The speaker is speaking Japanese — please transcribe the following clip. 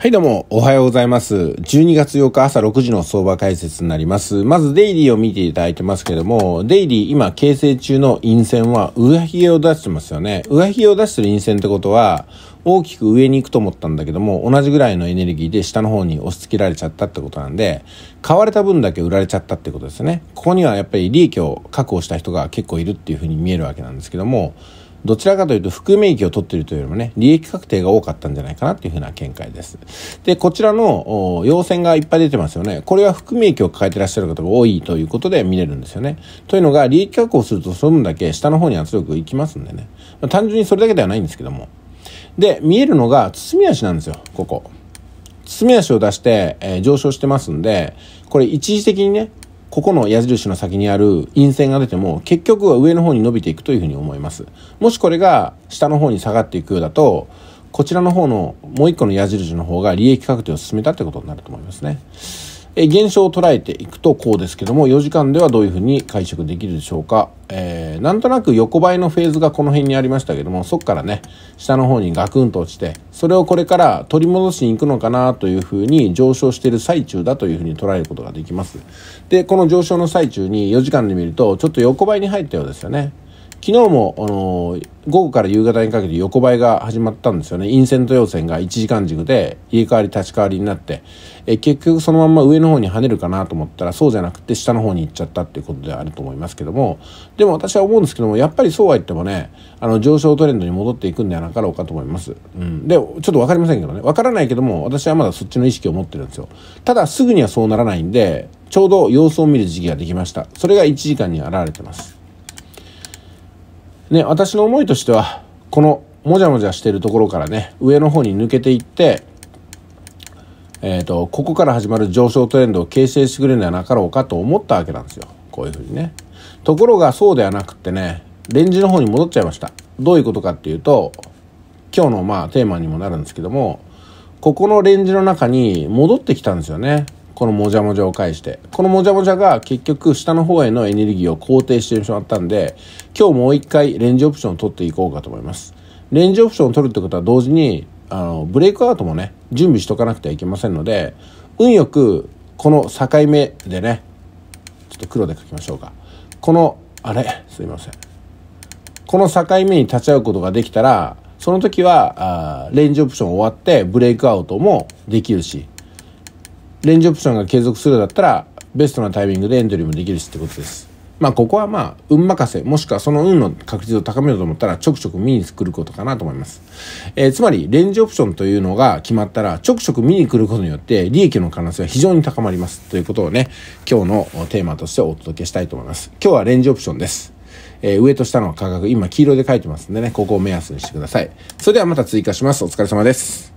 はいどうも、おはようございます。12月8日朝6時の相場解説になります。まず、デイリーを見ていただいてますけども、デイリー今、形成中の陰線は上髭を出してますよね。上髭を出してる陰線ってことは、大きく上に行くと思ったんだけども同じぐらいのエネルギーで下の方に押し付けられちゃったってことなんで買われた分だけ売られちゃったってことですねここにはやっぱり利益を確保した人が結構いるっていうふうに見えるわけなんですけどもどちらかというと含み益を取っているというよりもね、利益確定が多かったんじゃないかなっていうふうな見解です。で、こちらの要線がいっぱい出てますよね。これは含み益を抱えてらっしゃる方が多いということで見れるんですよね。というのが、利益確保するとその分だけ下の方に圧力いきますんでね。まあ、単純にそれだけではないんですけども。で、見えるのが包み足なんですよ、ここ。包み足を出して、えー、上昇してますんで、これ一時的にね、ここの矢印の先にある陰線が出ても、結局は上の方に伸びていくというふうに思います。もしこれが下の方に下がっていくようだと、こちらの方のもう一個の矢印の方が利益確定を進めたってことになると思いますね。え現象を捉えていくとこうですけども、4時間ではどういうふうに解釈できるでしょうか。えーなんとなく横ばいのフェーズがこの辺にありましたけども、そっからね、下の方にガクンと落ちて、それをこれから取り戻しに行くのかなというふうに上昇している最中だというふうに捉えることができます。で、この上昇の最中に4時間で見ると、ちょっと横ばいに入ったようですよね。昨日も、あの午後から夕方にかけて横ばいが始まったんですよね。インセント要線が1時間軸で入れ替わり立ち替わりになって、え結局そのまま上の方に跳ねるかなと思ったらそうじゃなくて下の方に行っちゃったっていうことであると思いますけども、でも私は思うんですけども、やっぱりそうは言ってもね、あの上昇トレンドに戻っていくんではなかろうかと思います。うん。で、ちょっと分かりませんけどね、分からないけども、私はまだそっちの意識を持ってるんですよ。ただすぐにはそうならないんで、ちょうど様子を見る時期ができました。それが1時間に現れてます。ね、私の思いとしては、このもじゃもじゃしてるところからね、上の方に抜けていって、えっ、ー、と、ここから始まる上昇トレンドを形成してくれるんではなかろうかと思ったわけなんですよ。こういうふうにね。ところがそうではなくってね、レンジの方に戻っちゃいました。どういうことかっていうと、今日のまあテーマにもなるんですけども、ここのレンジの中に戻ってきたんですよね。このもじゃもじゃを介してこのもじゃもじゃが結局下の方へのエネルギーを肯定してしまったんで今日もう一回レンジオプションを取っていこうかと思いますレンジオプションを取るってことは同時にあのブレイクアウトもね準備しとかなくてはいけませんので運よくこの境目でねちょっと黒で書きましょうかこのあれすいませんこの境目に立ち会うことができたらその時はあレンジオプション終わってブレイクアウトもできるしレンジオプションが継続するだったら、ベストなタイミングでエントリーもできるしってことです。まあ、ここはまあ、運任せ、もしくはその運の確率を高めようと思ったら、ちょくちょく見に来ることかなと思います。えー、つまり、レンジオプションというのが決まったら、ちょくちょく見に来ることによって、利益の可能性は非常に高まります。ということをね、今日のテーマとしてお届けしたいと思います。今日はレンジオプションです。えー、上と下の価格、今黄色で書いてますんでね、ここを目安にしてください。それではまた追加します。お疲れ様です。